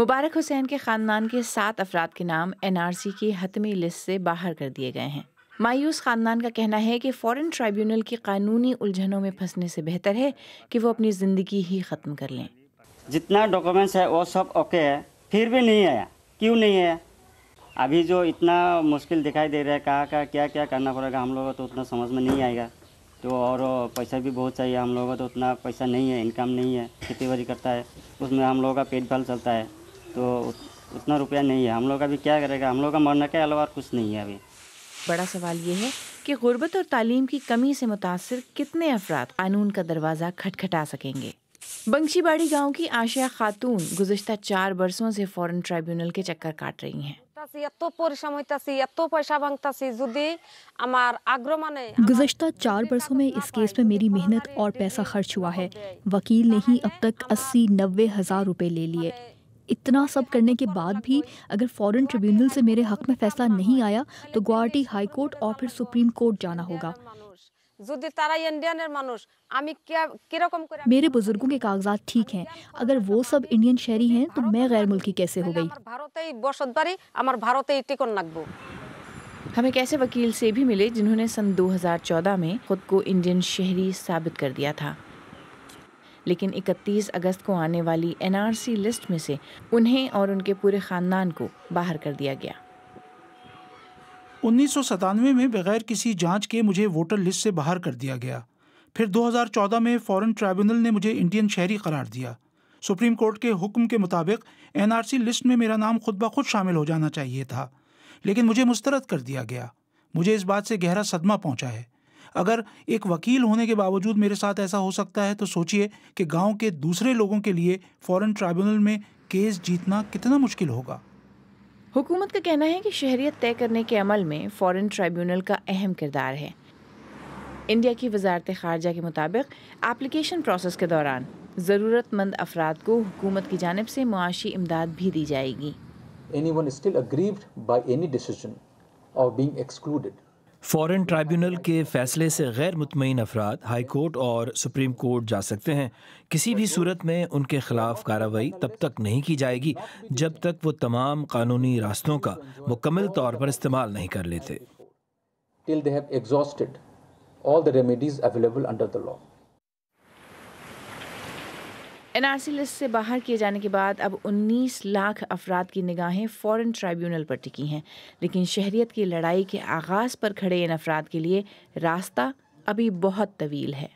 مبارک حسین کے خاندان کے سات افراد کے نام این آر سی کی حتمی لسٹ سے باہر کر دیے گئے ہیں مایوس خاندان کا کہنا ہے کہ فورن ٹرائیبیونل کی قانونی الجھنوں میں پھنسنے سے بہتر ہے کہ وہ اپنی زندگی ہی ختم کر لیں جتنا ڈاکومنٹس ہے وہ سب اوکے ہے پھر بھی نہیں آیا کیوں نہیں آیا ابھی جو اتنا مشکل دکھائی دے رہا ہے کہاں کا کیا کیا کرنا پڑے گا ہم لوگوں کو تو اتنا سمجھ میں نہیں آئے گا تو اور پیسہ بھی بہت چاہیے ہم لوگوں کو تو اتنا پیسہ نہیں ہے انکم نہیں ہے کھیتی باڑی کرتا ہے اس میں ہم لوگوں کا پیٹ پھل چلتا ہے تو اتنا روپیہ نہیں ہے ہم لوگ نہیں ہے بڑا سوال یہ ہے کہ غربت اور تعلیم کی کمی سے متاثر کتنے افراد قانون کا دروازہ کھٹکھٹا سکیں گے بنگشی باڑی گاؤں کی آشیا خاتون گزشتہ چار برسوں سے فورن ٹرائیبیونل کے چکر کاٹ رہی ہیں گزشتہ چار برسوں میں اس کیس میں میری محنت اور پیسہ خرچ ہوا ہے وکیل نے ہی اب تک اسی نوے ہزار روپے لے لیے اتنا سب کرنے کے بعد بھی اگر فورن ٹریبیونل سے میرے حق میں فیصلہ نہیں آیا تو گوہاٹی ہائی کورٹ اور پھر سپریم کورٹ جانا ہوگا میرے بزرگوں کے کاغذات ٹھیک ہیں اگر وہ سب انڈین شہری ہیں تو میں غیر ملکی کیسے ہو گئی ہمیں ایسے وکیل سے بھی ملے جنہوں نے سن دو ہزار چودہ میں خود کو انڈین شہری ثابت کر دیا تھا لیکن اکتیس اگست کو آنے والی این آر سی لسٹ میں سے انہیں اور ان کے پورے خاندان کو باہر کر دیا گیا انیس سو ستانوے میں بغیر کسی جانچ کے مجھے ووٹر لسٹ سے باہر کر دیا گیا پھر دو ہزار چودہ میں فورن ٹرائبونل نے مجھے انڈین شہری قرار دیا سپریم کورٹ کے حکم کے مطابق این آر سی لسٹ میں میرا نام خود بخود شامل ہو جانا چاہیے تھا لیکن مجھے مسترد کر دیا گیا مجھے اس بات سے گہرا صدمہ پہنچا ہے اگر ایک وکیل ہونے کے باوجود میرے ساتھ ایسا ہو سکتا ہے تو سوچئے کہ گاؤں کے دوسرے لوگوں کے لیے فورن ٹرائبونل میں کیس جیتنا کتنا مشکل ہوگا حکومت کا کہنا ہے کہ شہریت طے کرنے کے عمل میں فورن ٹرائبونل کا اہم کردار ہے انڈیا کی وزارت خارجہ کے مطابق اپلیکیشن پروسس کے دوران ضرورت مند افراد کو حکومت کی جانب سے معاشی امداد بھی دی جائے گی any one still aggrieved by any decision of being excluded foreign tribunal کے فیصلے سے غیر مطمئن افراد ہائی کورٹ اور سپریم کورٹ جا سکتے ہیں کسی بھی صورت میں ان کے خلاف کارروائی تب تک نہیں کی جائے گی جب تک وہ تمام قانونی راستوں کا مکمل طور پر استعمال نہیں کر لیتے این آر سی لسٹ سے باہر کیے جانے کے بعد اب انیس لاکھ افراد کی نگاہیں فورن ٹرائیبیونل پر ٹکی ہیں لیکن شہریت کی لڑائی کے آغاز پر کھڑے ان افراد کے لیے راستہ ابھی بہت طویل ہے